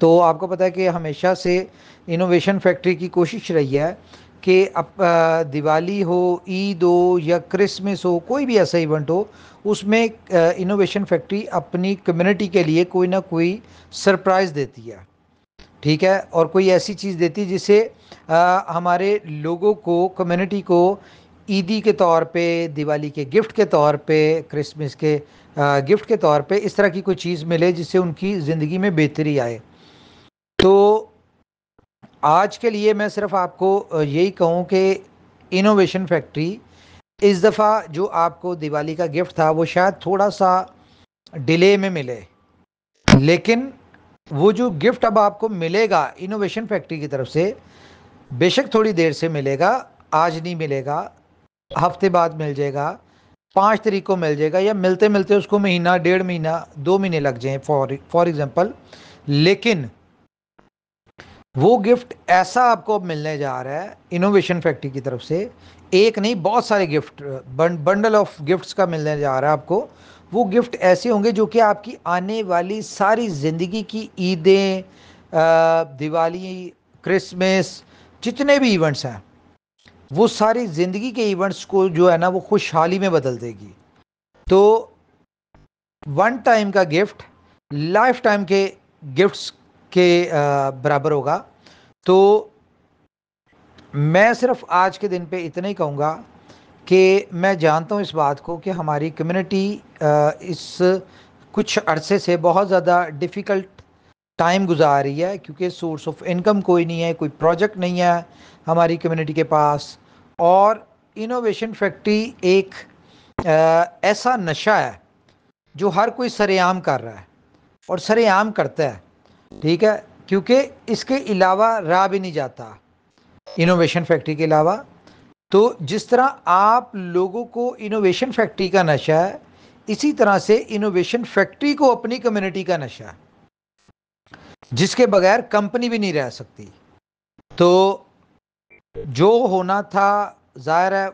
तो आपको पता है कि हमेशा से इनोवेशन फैक्ट्री की कोशिश रही है कि अब दिवाली हो ईद हो या क्रिसमस हो कोई भी ऐसा इवेंट हो उसमें इनोवेशन फैक्ट्री अपनी कम्युनिटी के लिए कोई ना कोई सरप्राइज़ देती है ठीक है और कोई ऐसी चीज़ देती है जिसे हमारे लोगों को कम्युनिटी को ईदी के तौर पे दिवाली के गिफ्ट के तौर पे क्रिसमस के गिफ्ट के तौर पे इस तरह की कोई चीज़ मिले जिससे उनकी ज़िंदगी में बेहतरी आए तो आज के लिए मैं सिर्फ आपको यही कहूँ कि इनोवेशन फैक्ट्री इस दफ़ा जो आपको दिवाली का गिफ्ट था वो शायद थोड़ा सा डिले में मिले लेकिन वो जो गिफ्ट अब आपको मिलेगा इनोवेशन फैक्ट्री की तरफ से बेशक थोड़ी देर से मिलेगा आज नहीं मिलेगा हफ्ते बाद मिल जाएगा पाँच तरीक को मिल जाएगा या मिलते मिलते उसको महीना डेढ़ महीना दो महीने लग जाए फॉर फॉर एग्ज़ाम्पल लेकिन वो गिफ्ट ऐसा आपको अब मिलने जा रहा है इनोवेशन फैक्ट्री की तरफ से एक नहीं बहुत सारे गिफ्ट बंडल ऑफ गिफ्ट्स का मिलने जा रहा है आपको वो गिफ्ट ऐसे होंगे जो कि आपकी आने वाली सारी ज़िंदगी की ईदें दिवाली क्रिसमस जितने भी इवेंट्स हैं वो सारी ज़िंदगी के इवेंट्स को जो है ना वो खुशहाली में बदल देगी तो वन टाइम का गिफ्ट लाइफ टाइम के गिफ्ट्स के बराबर होगा तो मैं सिर्फ आज के दिन पे इतना ही कहूँगा कि मैं जानता हूँ इस बात को कि हमारी कम्युनिटी इस कुछ अरसे से बहुत ज़्यादा डिफ़िकल्ट टाइम गुजार रही है क्योंकि सोर्स ऑफ इनकम कोई नहीं है कोई प्रोजेक्ट नहीं है हमारी कम्युनिटी के पास और इनोवेशन फैक्ट्री एक ऐसा नशा है जो हर कोई सरेआम कर रहा है और सरेआम करता है ठीक है क्योंकि इसके अलावा रहा भी नहीं जाता इनोवेशन फैक्ट्री के अलावा तो जिस तरह आप लोगों को इनोवेशन फैक्ट्री का नशा है इसी तरह से इनोवेशन फैक्ट्री को अपनी कम्युनिटी का नशा है जिसके बगैर कंपनी भी नहीं रह सकती तो जो होना था जाहिर है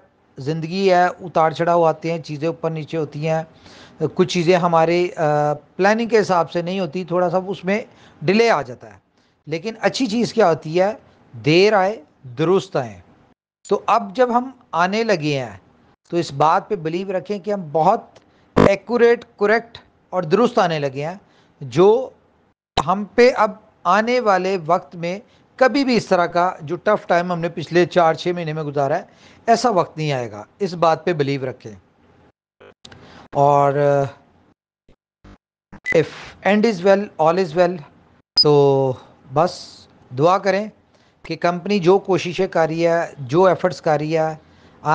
ज़िंदगी है उतार चढ़ाव आते हैं चीज़ें ऊपर नीचे होती हैं कुछ चीज़ें हमारे प्लानिंग के हिसाब से नहीं होती थोड़ा सा उसमें डिले आ जाता है लेकिन अच्छी चीज़ क्या होती है देर आए दुरुस्त आए तो अब जब हम आने लगे हैं तो इस बात पे बिलीव रखें कि हम बहुत एक्यूरेट करेक्ट और दुरुस्त आने लगे हैं जो हम पे अब आने वाले वक्त में कभी भी इस तरह का जो टफ़ टाइम हमने पिछले चार छः महीने में गुजारा है ऐसा वक्त नहीं आएगा इस बात पे बिलीव रखें और if end is well all is well तो बस दुआ करें कि कंपनी जो कोशिशें कर रही है जो एफ़र्ट्स कर रही है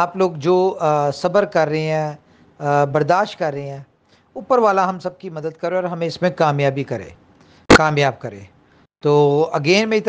आप लोग जो सब्र कर रहे हैं बर्दाश्त कर रहे हैं ऊपर वाला हम सबकी मदद करे और हमें इसमें कामयाबी करे कामयाब करे तो अगेन मैं